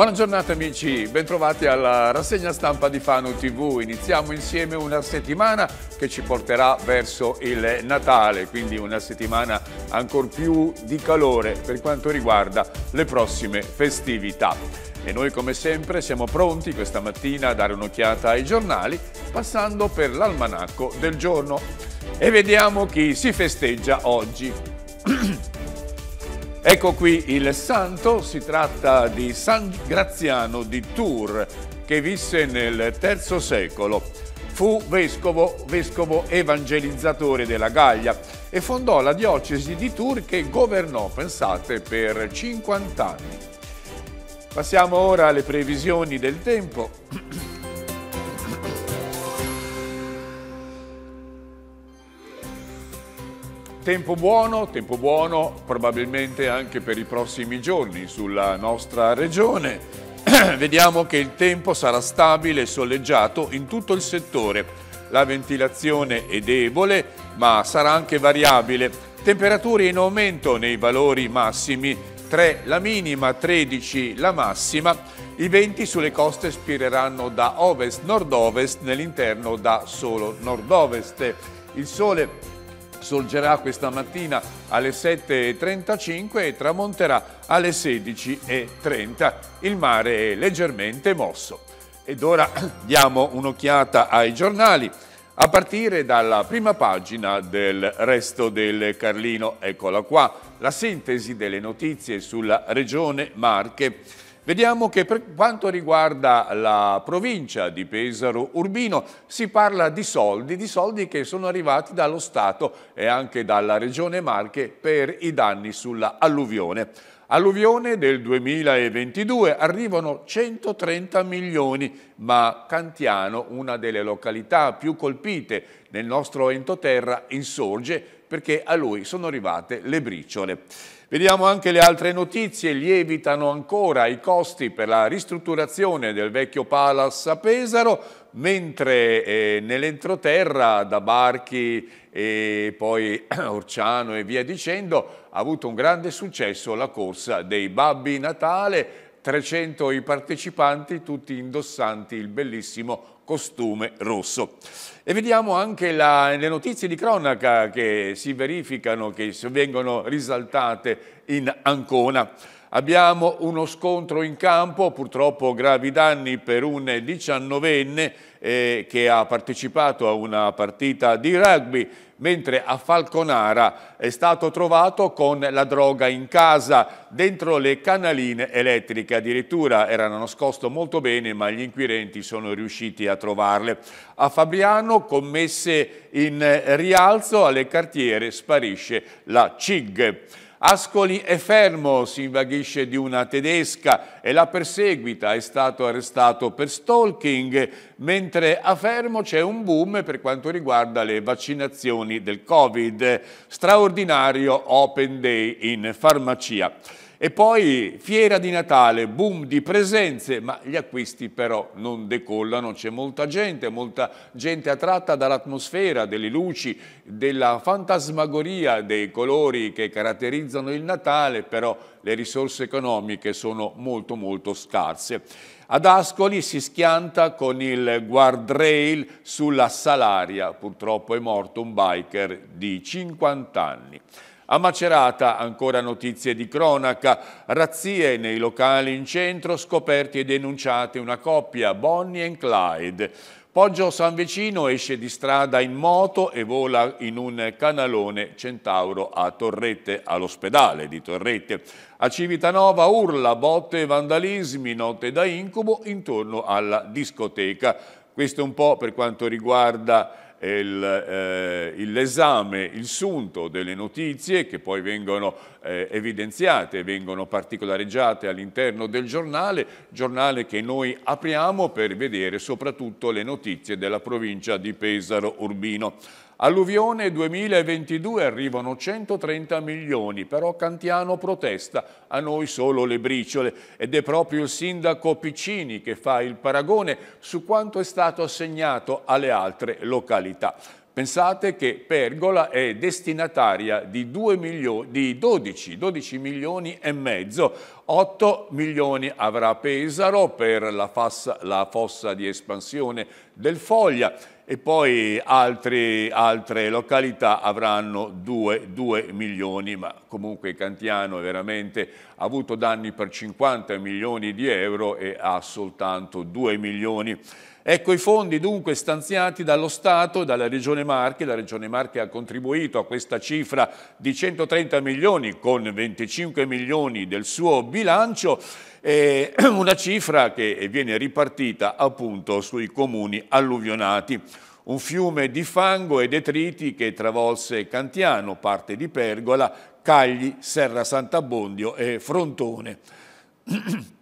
Buona giornata amici, bentrovati alla rassegna stampa di Fano TV. Iniziamo insieme una settimana che ci porterà verso il Natale, quindi una settimana ancor più di calore per quanto riguarda le prossime festività. E noi come sempre siamo pronti questa mattina a dare un'occhiata ai giornali passando per l'almanacco del giorno e vediamo chi si festeggia oggi. Ecco qui il santo, si tratta di San Graziano di Tours che visse nel III secolo. Fu vescovo, vescovo evangelizzatore della Gallia e fondò la diocesi di Tours che governò, pensate, per 50 anni. Passiamo ora alle previsioni del tempo. Tempo buono, tempo buono probabilmente anche per i prossimi giorni sulla nostra regione. Vediamo che il tempo sarà stabile e soleggiato in tutto il settore. La ventilazione è debole ma sarà anche variabile. Temperature in aumento nei valori massimi 3 la minima, 13 la massima. I venti sulle coste spireranno da ovest-nord-ovest, nell'interno da solo nord-ovest. Il sole sorgerà questa mattina alle 7.35 e tramonterà alle 16.30. Il mare è leggermente mosso. Ed ora diamo un'occhiata ai giornali, a partire dalla prima pagina del Resto del Carlino. Eccola qua, la sintesi delle notizie sulla regione Marche. Vediamo che per quanto riguarda la provincia di Pesaro Urbino si parla di soldi, di soldi che sono arrivati dallo Stato e anche dalla Regione Marche per i danni sulla alluvione. Alluvione del 2022 arrivano 130 milioni, ma Cantiano, una delle località più colpite nel nostro entoterra, insorge perché a lui sono arrivate le briciole. Vediamo anche le altre notizie, lievitano ancora i costi per la ristrutturazione del vecchio Palace a Pesaro, mentre eh, nell'entroterra da Barchi e poi Orciano e via dicendo ha avuto un grande successo la corsa dei Babbi Natale, 300 i partecipanti, tutti indossanti il bellissimo costume rosso. E vediamo anche la, le notizie di cronaca che si verificano, che vengono risaltate in Ancona. Abbiamo uno scontro in campo, purtroppo gravi danni per un 19enne eh, che ha partecipato a una partita di rugby mentre a Falconara è stato trovato con la droga in casa dentro le canaline elettriche. Addirittura erano nascoste molto bene ma gli inquirenti sono riusciti a trovarle. A Fabriano commesse in rialzo alle cartiere sparisce la CIG. Ascoli è fermo, si invaghisce di una tedesca e la perseguita, è stato arrestato per stalking, mentre a Fermo c'è un boom per quanto riguarda le vaccinazioni del Covid. Straordinario Open Day in farmacia. E poi fiera di Natale, boom di presenze, ma gli acquisti però non decollano, c'è molta gente, molta gente attratta dall'atmosfera, delle luci, della fantasmagoria dei colori che caratterizzano il Natale, però le risorse economiche sono molto molto scarse. Ad Ascoli si schianta con il guardrail sulla Salaria, purtroppo è morto un biker di 50 anni. A Macerata ancora notizie di cronaca, razzie nei locali in centro, scoperti e denunciate una coppia, Bonnie e Clyde. Poggio San Vecino esce di strada in moto e vola in un canalone Centauro a Torrette, all'ospedale di Torrette. A Civitanova urla, botte e vandalismi, notte da incubo intorno alla discoteca. Questo è un po' per quanto riguarda l'esame, il, eh, il sunto delle notizie che poi vengono eh, evidenziate, vengono particolareggiate all'interno del giornale, giornale che noi apriamo per vedere soprattutto le notizie della provincia di Pesaro Urbino. Alluvione 2022 arrivano 130 milioni, però Cantiano protesta, a noi solo le briciole ed è proprio il sindaco Piccini che fa il paragone su quanto è stato assegnato alle altre località. Pensate che Pergola è destinataria di, di 12, 12 milioni e mezzo, 8 milioni avrà Pesaro per la, fossa, la fossa di espansione del Foglia e poi altri, altre località avranno 2, 2, milioni, ma comunque Cantiano veramente ha avuto danni per 50 milioni di euro e ha soltanto 2 milioni Ecco i fondi dunque stanziati dallo Stato e dalla Regione Marche. La Regione Marche ha contribuito a questa cifra di 130 milioni con 25 milioni del suo bilancio, eh, una cifra che viene ripartita appunto sui comuni alluvionati. Un fiume di fango e detriti che travolse Cantiano, parte di Pergola, Cagli, Serra Sant'Abbondio e Frontone.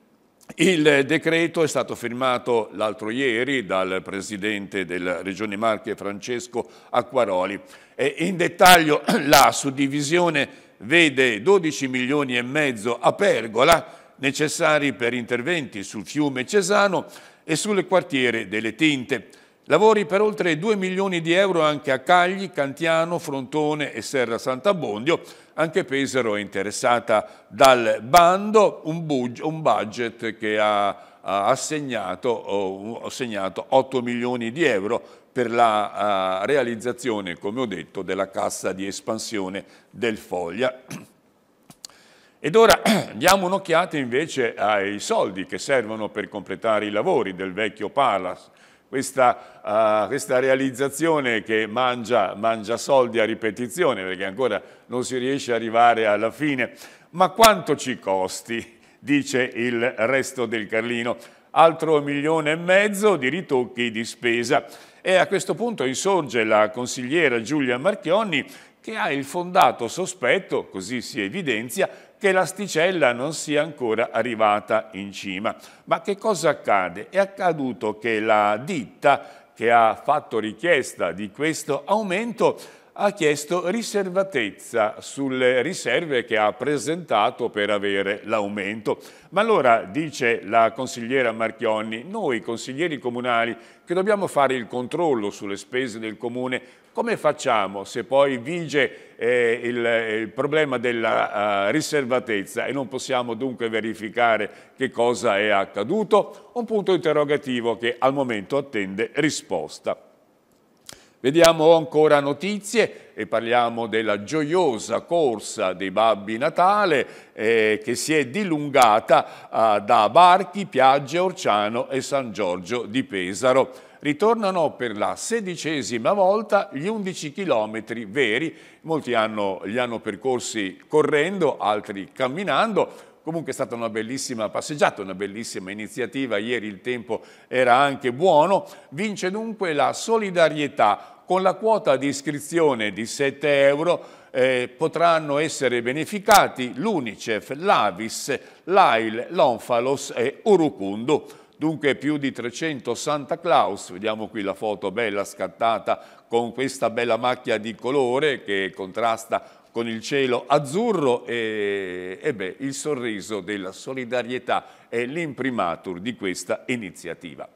Il decreto è stato firmato l'altro ieri dal Presidente della Regione Marche Francesco Acquaroli e in dettaglio la suddivisione vede 12 milioni e mezzo a pergola necessari per interventi sul fiume Cesano e sulle quartiere delle Tinte. Lavori per oltre 2 milioni di euro anche a Cagli, Cantiano, Frontone e Serra Sant'Abbondio, anche Pesaro è interessata dal bando, un, un budget che ha, ha assegnato, oh, assegnato 8 milioni di euro per la uh, realizzazione, come ho detto, della cassa di espansione del Foglia. Ed ora diamo un'occhiata invece ai soldi che servono per completare i lavori del vecchio Palace, questa, uh, questa realizzazione che mangia, mangia soldi a ripetizione perché ancora non si riesce ad arrivare alla fine. Ma quanto ci costi? Dice il resto del Carlino. Altro milione e mezzo di ritocchi di spesa. E a questo punto insorge la consigliera Giulia Marchionni che ha il fondato sospetto, così si evidenzia, che l'asticella non sia ancora arrivata in cima. Ma che cosa accade? È accaduto che la ditta che ha fatto richiesta di questo aumento ha chiesto riservatezza sulle riserve che ha presentato per avere l'aumento. Ma allora, dice la consigliera Marchionni, noi consiglieri comunali che dobbiamo fare il controllo sulle spese del comune, come facciamo se poi vige eh, il, il, problema della uh, riservatezza e non possiamo dunque verificare che cosa è accaduto? Un punto interrogativo che al momento attende risposta. Vediamo ancora notizie e parliamo della gioiosa corsa dei Babbi Natale eh, che si è dilungata eh, da Barchi, Piagge, Orciano e San Giorgio di Pesaro. Ritornano per la sedicesima volta gli 11 chilometri veri, molti hanno, li hanno percorsi correndo, altri camminando, Comunque è stata una bellissima passeggiata, una bellissima iniziativa, ieri il tempo era anche buono, vince dunque la solidarietà con la quota di iscrizione di 7 euro eh, potranno essere beneficati l'Unicef, l'Avis, l'AIL, l'Onfalos e Urukundu. Dunque più di 300 Santa Claus, vediamo qui la foto bella scattata con questa bella macchia di colore che contrasta con il cielo azzurro e, e beh, il sorriso della solidarietà è l'imprimatur di questa iniziativa.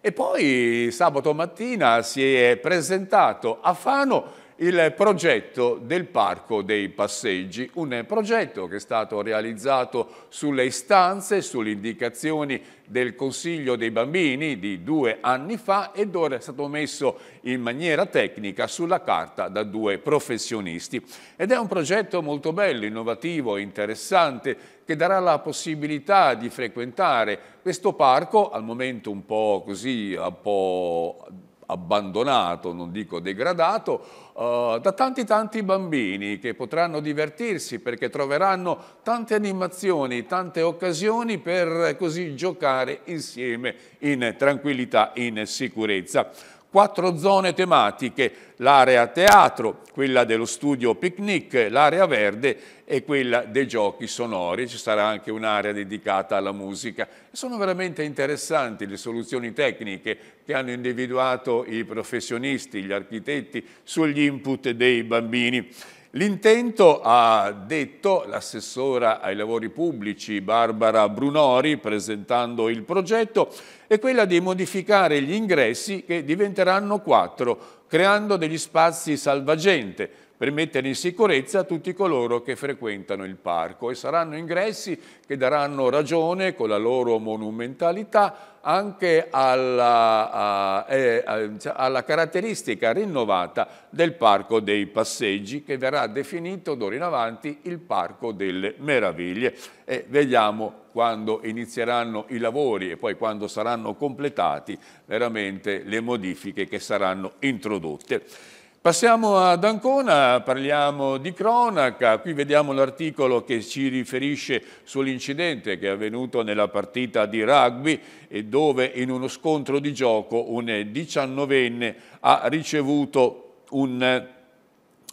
E poi sabato mattina si è presentato a Fano il progetto del Parco dei Passeggi, un progetto che è stato realizzato sulle istanze, sulle indicazioni del Consiglio dei Bambini di due anni fa ed ora è stato messo in maniera tecnica sulla carta da due professionisti. Ed è un progetto molto bello, innovativo, interessante, che darà la possibilità di frequentare questo parco, al momento un po' così, un po' abbandonato, non dico degradato, uh, da tanti tanti bambini che potranno divertirsi perché troveranno tante animazioni, tante occasioni per così giocare insieme in tranquillità, in sicurezza quattro zone tematiche, l'area teatro, quella dello studio picnic, l'area verde e quella dei giochi sonori, ci sarà anche un'area dedicata alla musica. Sono veramente interessanti le soluzioni tecniche che hanno individuato i professionisti, gli architetti sugli input dei bambini. L'intento ha detto l'assessora ai lavori pubblici Barbara Brunori presentando il progetto è quella di modificare gli ingressi che diventeranno quattro, creando degli spazi salvagente, per mettere in sicurezza tutti coloro che frequentano il parco e saranno ingressi che daranno ragione con la loro monumentalità anche alla, a, eh, alla caratteristica rinnovata del Parco dei Passeggi che verrà definito d'ora in avanti il Parco delle Meraviglie e vediamo quando inizieranno i lavori e poi quando saranno completati veramente le modifiche che saranno introdotte. Passiamo ad Ancona, parliamo di cronaca, qui vediamo l'articolo che ci riferisce sull'incidente che è avvenuto nella partita di rugby e dove in uno scontro di gioco un diciannovenne ha ricevuto un,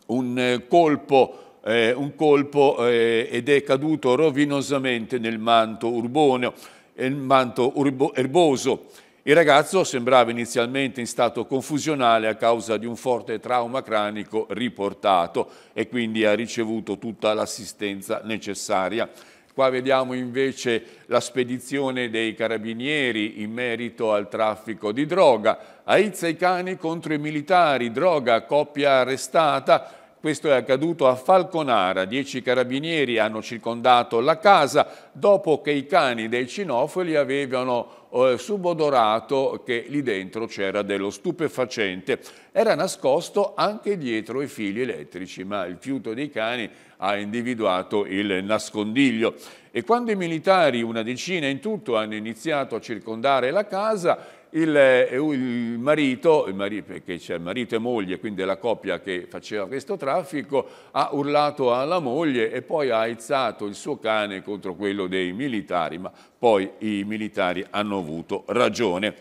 un colpo eh, un colpo eh, ed è caduto rovinosamente nel manto urboneo, il manto erboso. Il ragazzo sembrava inizialmente in stato confusionale a causa di un forte trauma cranico riportato e quindi ha ricevuto tutta l'assistenza necessaria. Qua vediamo invece la spedizione dei carabinieri in merito al traffico di droga. Aizza i cani contro i militari, droga, coppia arrestata, questo è accaduto a Falconara. Dieci carabinieri hanno circondato la casa dopo che i cani dei cinofoli avevano eh, subodorato che lì dentro c'era dello stupefacente. Era nascosto anche dietro i fili elettrici, ma il fiuto dei cani ha individuato il nascondiglio. E quando i militari, una decina in tutto, hanno iniziato a circondare la casa, il, eh, il, marito, il marito, perché c'è marito e moglie, quindi la coppia che faceva questo traffico, ha urlato alla moglie e poi ha aizzato il suo cane contro quello dei militari, ma poi i militari hanno avuto ragione.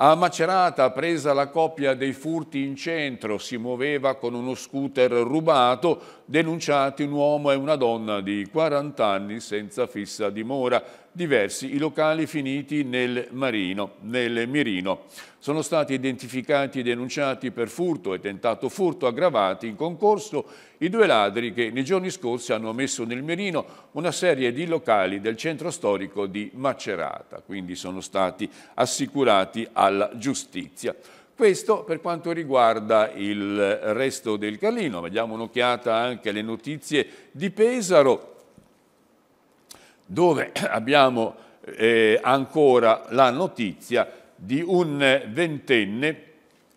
A Macerata, presa la coppia dei furti in centro, si muoveva con uno scooter rubato, denunciati un uomo e una donna di 40 anni senza fissa dimora diversi i locali finiti nel, marino, nel mirino. Sono stati identificati e denunciati per furto e tentato furto aggravati in concorso i due ladri che nei giorni scorsi hanno messo nel mirino una serie di locali del centro storico di Macerata, quindi sono stati assicurati alla giustizia. Questo per quanto riguarda il resto del Carlino. Vediamo un'occhiata anche alle notizie di Pesaro dove abbiamo eh, ancora la notizia di un ventenne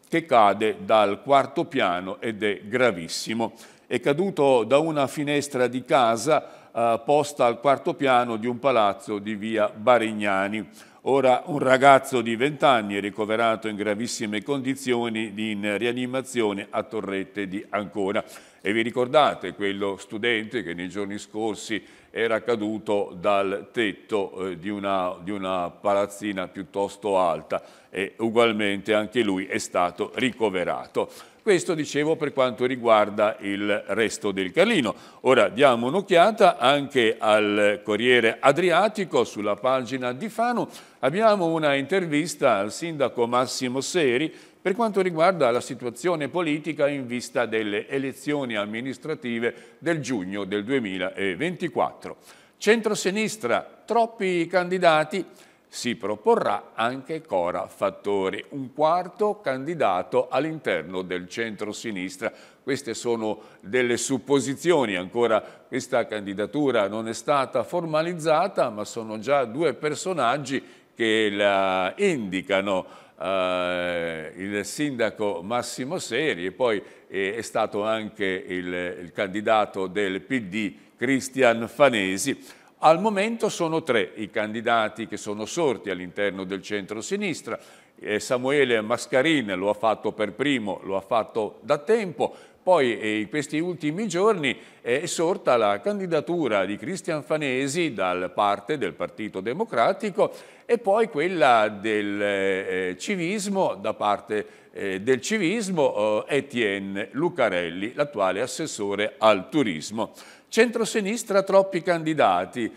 che cade dal quarto piano ed è gravissimo. È caduto da una finestra di casa eh, posta al quarto piano di un palazzo di via Barignani. Ora un ragazzo di 20 anni è ricoverato in gravissime condizioni in rianimazione a Torrette di Ancona. E vi ricordate quello studente che nei giorni scorsi era caduto dal tetto eh, di, una, di, una, palazzina piuttosto alta e ugualmente anche lui è stato ricoverato. Questo dicevo per quanto riguarda il resto del Carlino. Ora diamo un'occhiata anche al Corriere Adriatico sulla pagina di Fano. Abbiamo una intervista al sindaco Massimo Seri per quanto riguarda la situazione politica in vista delle elezioni amministrative del giugno del 2024. Centrosinistra, troppi candidati, si proporrà anche Cora Fattori, un quarto candidato all'interno del centrosinistra. Queste sono delle supposizioni, ancora questa candidatura non è stata formalizzata, ma sono già due personaggi che la indicano. Eh, il sindaco Massimo Seri e poi eh, è stato anche il, il candidato del PD Cristian Fanesi. Al momento sono tre i candidati che sono sorti all'interno del centro-sinistra. Eh, Samuele Mascarin lo ha fatto per primo, lo ha fatto da tempo, poi eh, in questi ultimi giorni eh, è sorta la candidatura di Cristian Fanesi dal parte del Partito Democratico e poi quella del eh, eh civismo da parte eh, del civismo Etienne Lucarelli, l'attuale assessore al turismo. Centrosinistra troppi candidati.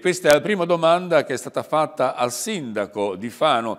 questa è la prima domanda che è stata fatta al sindaco di Fano.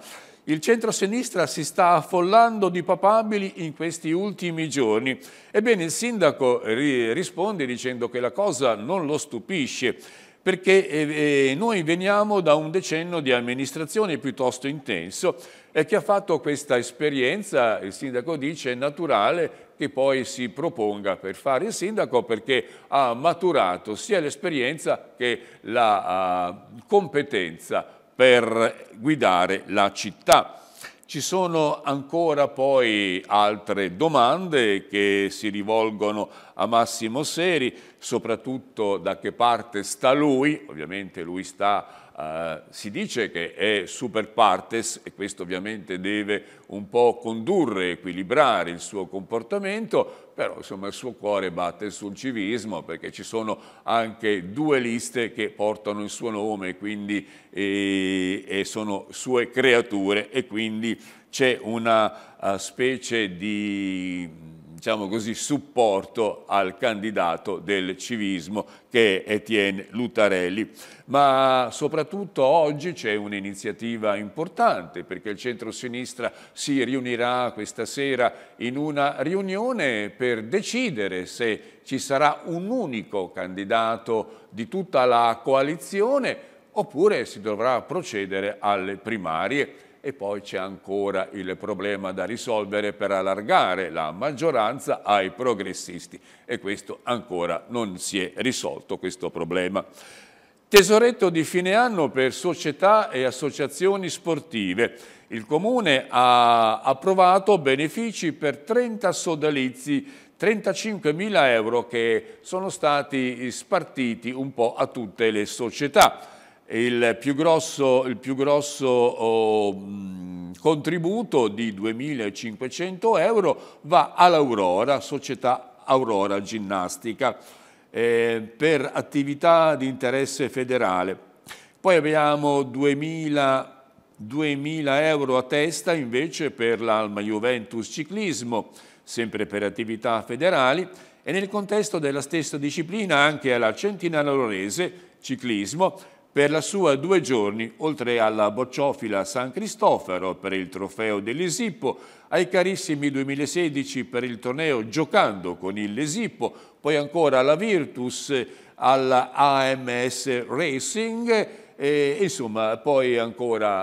Il centro-sinistra si sta affollando di papabili in questi ultimi giorni. Ebbene, il sindaco ri risponde dicendo che la cosa non lo stupisce perché eh, eh noi veniamo da un decennio di amministrazione piuttosto intenso e che ha fatto questa esperienza, il sindaco dice, è naturale che poi si proponga per fare il sindaco perché ha maturato sia l'esperienza che la uh, competenza per guidare la città. Ci sono ancora poi altre domande che si rivolgono a Massimo Seri, soprattutto da che parte sta lui, ovviamente lui sta eh, si dice che è super partes e questo ovviamente deve un po' condurre, equilibrare il suo comportamento, però insomma il suo cuore batte sul civismo perché ci sono anche due liste che portano il suo nome quindi, e, e sono sue creature e quindi c'è una eh, specie di diciamo così, supporto al candidato del civismo che è Etienne Lutarelli. Ma soprattutto oggi c'è un'iniziativa importante perché il centro-sinistra si riunirà questa sera in una riunione per decidere se ci sarà un unico candidato di tutta la coalizione oppure si dovrà procedere alle primarie e poi c'è ancora il problema da risolvere per allargare la maggioranza ai progressisti e questo ancora non si è risolto questo problema. Tesoretto di fine anno per società e associazioni sportive. Il Comune ha approvato benefici per 30 sodalizi 35.000 euro che sono stati spartiti un po' a tutte le società il più grosso, il più grosso oh, contributo di 2.500 euro va all'Aurora, società Aurora Ginnastica, eh, per attività di interesse federale. Poi abbiamo 2.000, 2.000 euro a testa invece per l'Alma Juventus Ciclismo, sempre per attività federali, e nel contesto della stessa disciplina anche alla Centinaia Lorese Ciclismo per la sua due giorni, oltre alla bocciofila San Cristoforo per il trofeo dell'Esippo, ai carissimi 2016 per il torneo giocando con il Lesippo, poi ancora alla Virtus, alla AMS Racing e insomma poi ancora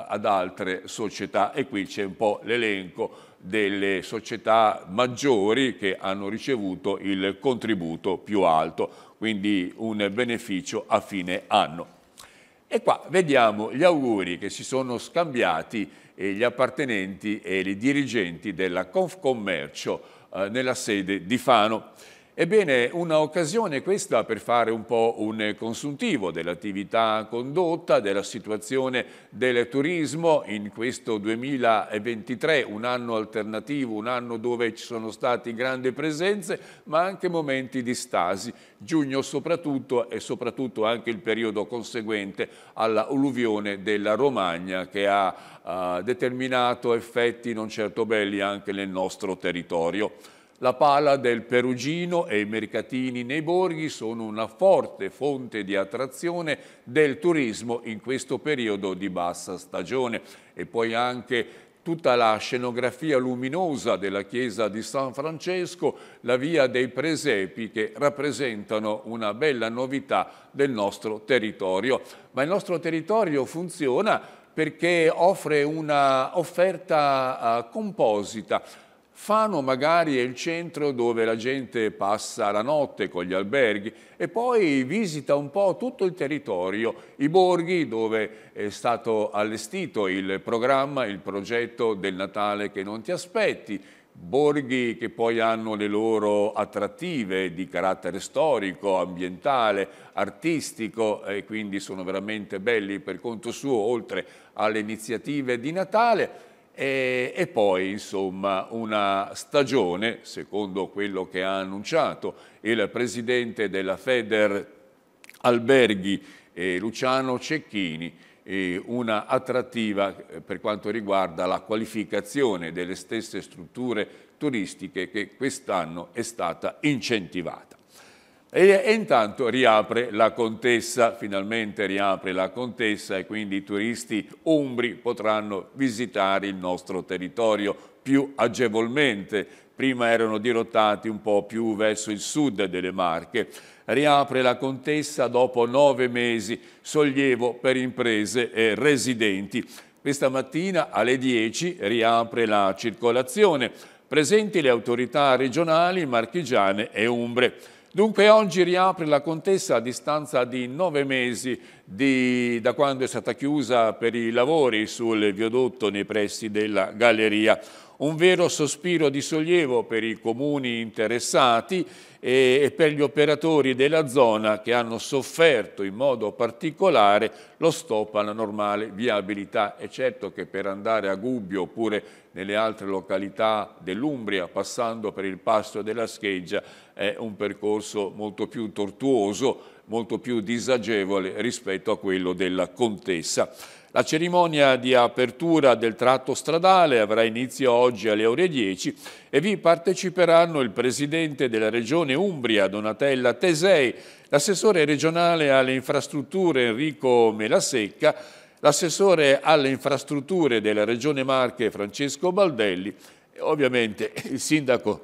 uh, ad altre società e qui c'è un po' l'elenco delle società maggiori che hanno ricevuto il contributo più alto quindi un beneficio a fine anno. E qua vediamo gli auguri che si sono scambiati eh, gli appartenenti e i dirigenti della Confcommercio eh, nella sede di Fano. Ebbene, un'occasione questa per fare un po' un consuntivo dell'attività condotta, della situazione del turismo in questo 2023, un anno alternativo, un anno dove ci sono state grandi presenze, ma anche momenti di stasi. Giugno soprattutto e soprattutto anche il periodo conseguente alla alluvione della Romagna che ha eh, determinato effetti non certo belli anche nel nostro territorio. La pala del Perugino e i mercatini nei borghi sono una forte fonte di attrazione del turismo in questo periodo di bassa stagione e poi anche tutta la scenografia luminosa della chiesa di San Francesco, la via dei presepi che rappresentano una bella novità del nostro territorio. Ma il nostro territorio funziona perché offre una offerta eh, composita Fano magari è il centro dove la gente passa la notte con gli alberghi e poi visita un po' tutto il territorio, i borghi dove è stato allestito il programma, il progetto del Natale che non ti aspetti, borghi che poi hanno le loro attrattive di carattere storico, ambientale, artistico e quindi sono veramente belli per conto suo oltre alle iniziative di Natale e, e, poi insomma una stagione, secondo quello che ha annunciato il presidente della Feder Alberghi eh, Luciano Cecchini, eh, una attrattiva eh, per quanto riguarda la qualificazione delle stesse strutture turistiche che quest'anno è stata incentivata. E, e, intanto riapre la contessa, finalmente riapre la contessa e quindi i turisti umbri potranno visitare il nostro territorio più agevolmente. Prima erano dirottati un po' più verso il sud delle Marche. Riapre la contessa dopo nove mesi, sollievo per imprese e residenti. Questa mattina alle 10 riapre la circolazione. Presenti le autorità regionali marchigiane e umbre. Dunque oggi riapre la contessa a distanza di nove mesi di, da quando è stata chiusa per i lavori sul viadotto nei pressi della galleria. Un vero sospiro di sollievo per i comuni interessati e, per gli operatori della zona che hanno sofferto in modo particolare lo stop alla normale viabilità. È certo che per andare a Gubbio oppure nelle altre località dell'Umbria, passando per il pasto della scheggia, è un percorso molto più tortuoso, molto più disagevole rispetto a quello della contessa. La cerimonia di apertura del tratto stradale avrà inizio oggi alle ore 10 e vi parteciperanno il Presidente della Regione Umbria, Donatella Tesei, l'assessore regionale alle infrastrutture Enrico Melasecca, l'assessore alle infrastrutture della Regione Marche Francesco Baldelli e ovviamente il sindaco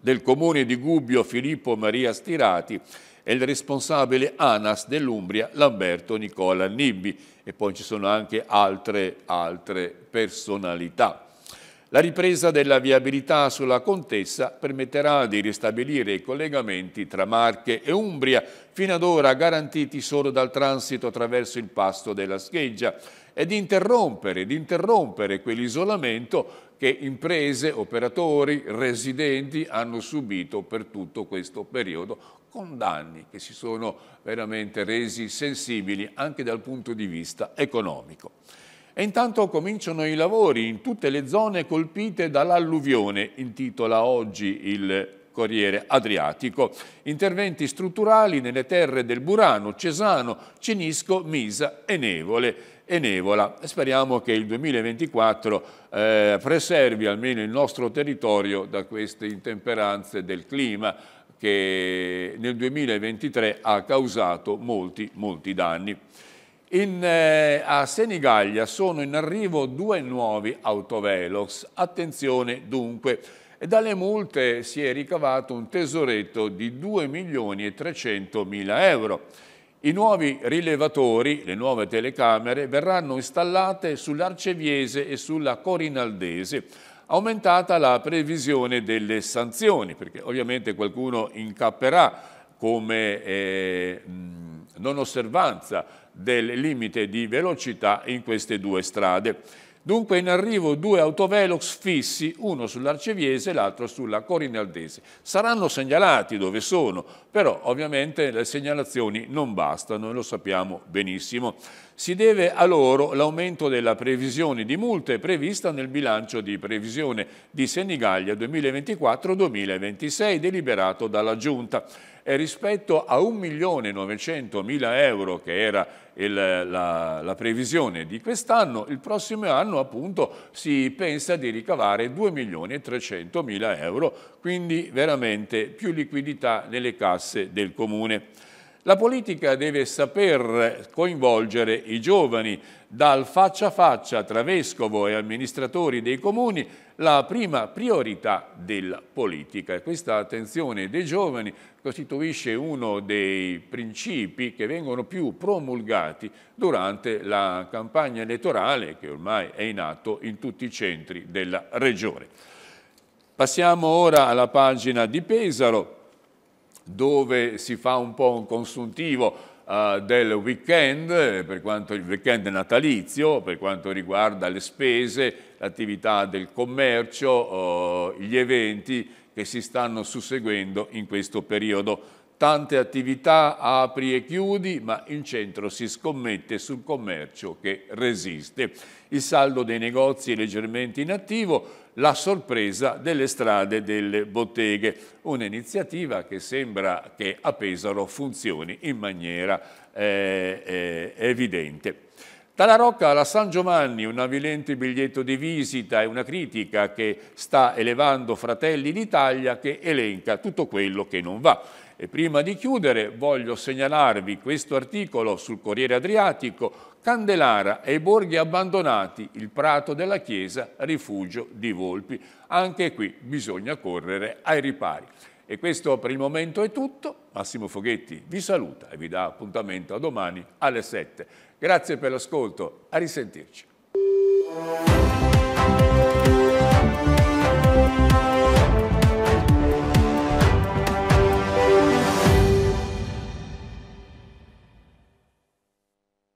del comune di Gubbio Filippo Maria Stirati e il responsabile ANAS dell'Umbria Lamberto Nicola Nibbi e poi ci sono anche altre, altre personalità. La ripresa della viabilità sulla Contessa permetterà di ristabilire i collegamenti tra Marche e Umbria, fino ad ora garantiti solo dal transito attraverso il pasto della scheggia, e di interrompere, di interrompere quell'isolamento che imprese, operatori, residenti hanno subito per tutto questo periodo condanni che si sono veramente resi sensibili anche dal punto di vista economico. E intanto cominciano i lavori in tutte le zone colpite dall'alluvione, intitola oggi il Corriere Adriatico. Interventi strutturali nelle terre del Burano, Cesano, Cenisco, Misa e Nevole. E nevola. Speriamo che il 2024 eh, preservi almeno il nostro territorio da queste intemperanze del clima che nel 2023 ha causato molti, molti danni. In, eh, a Senigallia sono in arrivo due nuovi autovelox. Attenzione dunque, dalle multe si è ricavato un tesoretto di 2 milioni e 300 mila euro. I nuovi rilevatori, le nuove telecamere, verranno installate sull'Arceviese e sulla Corinaldese, aumentata la previsione delle sanzioni, perché ovviamente qualcuno incapperà come eh, non osservanza del limite di velocità in queste due strade. Dunque in arrivo due autovelox fissi, uno sull'Arceviese e l'altro sulla Corinaldese. Saranno segnalati dove sono, però ovviamente le segnalazioni non bastano, lo sappiamo benissimo. Si deve a loro l'aumento della previsione di multe prevista nel bilancio di previsione di Senigallia 2024-2026 deliberato dalla Giunta e rispetto a 1.900.000 euro che era il, la, la previsione di quest'anno, il prossimo anno appunto si pensa di ricavare 2.300.000 euro, quindi veramente più liquidità nelle casse del Comune. La politica deve saper coinvolgere i giovani dal faccia a faccia tra vescovo e amministratori dei comuni la prima priorità della politica questa attenzione dei giovani costituisce uno dei principi che vengono più promulgati durante la campagna elettorale che ormai è in atto in tutti i centri della regione. Passiamo ora alla pagina di Pesaro dove si fa un po' un consuntivo Uh, del weekend, per quanto il weekend natalizio, per quanto riguarda le spese, l'attività del commercio, uh, gli eventi che si stanno susseguendo in questo periodo. Tante attività apri e chiudi, ma in centro si scommette sul commercio che resiste. Il saldo dei negozi è leggermente inattivo, la sorpresa delle strade delle botteghe, un'iniziativa che sembra che a Pesaro funzioni in maniera eh, eh, evidente. Dalla Rocca alla San Giovanni, un avvilente biglietto di visita e una critica che sta elevando Fratelli d'Italia che elenca tutto quello che non va. E prima di chiudere voglio segnalarvi questo articolo sul Corriere Adriatico Candelara e i borghi abbandonati, il prato della chiesa, rifugio di volpi. Anche qui bisogna correre ai ripari. E questo per il momento è tutto. Massimo Foghetti vi saluta e vi dà appuntamento a domani alle 7. Grazie per l'ascolto, a risentirci.